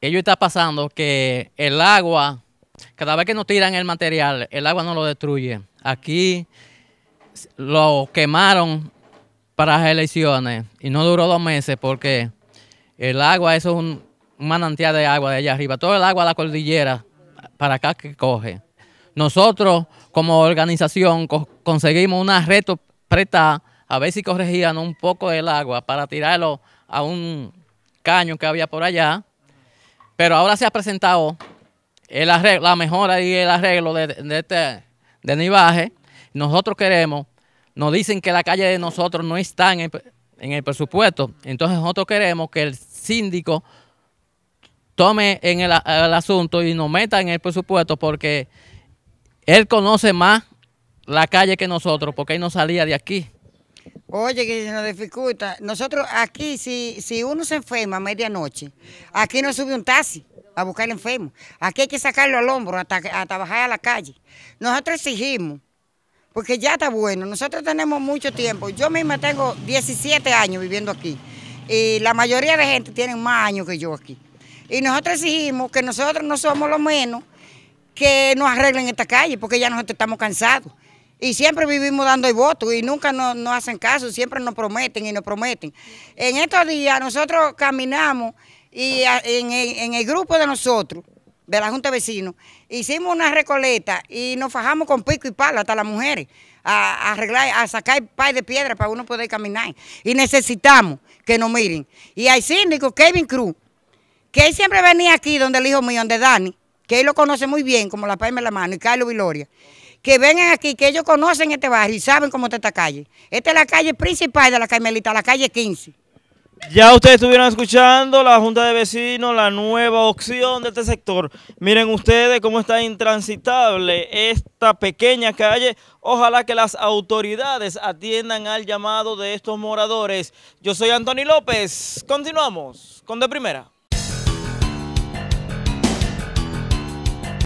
ello está pasando que el agua, cada vez que nos tiran el material, el agua no lo destruye. Aquí lo quemaron para las elecciones y no duró dos meses porque el agua, eso es un, manantial de agua de allá arriba. Todo el agua de la cordillera para acá que coge. Nosotros, como organización, conseguimos una reto preta a ver si corregían un poco el agua para tirarlo a un caño que había por allá pero ahora se ha presentado el arreglo, la mejora y el arreglo de, de este de Nosotros queremos, nos dicen que la calle de nosotros no está en el, presupuesto. Entonces nosotros queremos que el síndico tome en el, el, asunto y nos meta en el presupuesto porque él conoce más la calle que nosotros, porque él no salía de aquí. Oye, que nos dificulta. Nosotros aquí, si, si uno se enferma a medianoche, aquí no sube un taxi a buscar enfermo. Aquí hay que sacarlo al hombro hasta, bajar a la calle. Nosotros exigimos, porque ya está bueno. Nosotros tenemos mucho tiempo. Yo misma tengo 17 años viviendo aquí. Y la mayoría de gente tiene más años que yo aquí. Y nosotros exigimos que nosotros no somos los menos que nos arreglen esta calle, porque ya nosotros estamos cansados. Y siempre vivimos dando el voto y nunca nos, hacen caso, siempre nos prometen y nos prometen. En estos días nosotros caminamos y en, el, grupo de nosotros, de la Junta de Vecinos, hicimos una recoleta y nos fajamos con pico y palo hasta las mujeres a, arreglar, a sacar par de piedra para uno poder caminar. Y necesitamos que nos miren. Y hay síndico Kevin Cruz, que él siempre venía aquí donde el hijo mío, donde Dani, que él lo conoce muy bien, como la palma de la mano, y Carlos Viloria que vengan aquí, que ellos conocen este barrio y saben cómo está esta calle. Esta es la calle principal de la Carmelita, la calle 15. Ya ustedes estuvieron escuchando la Junta de Vecinos, la nueva opción de este sector. Miren ustedes cómo está intransitable esta pequeña calle. Ojalá que las autoridades atiendan al llamado de estos moradores. Yo soy Anthony López. Continuamos con De Primera.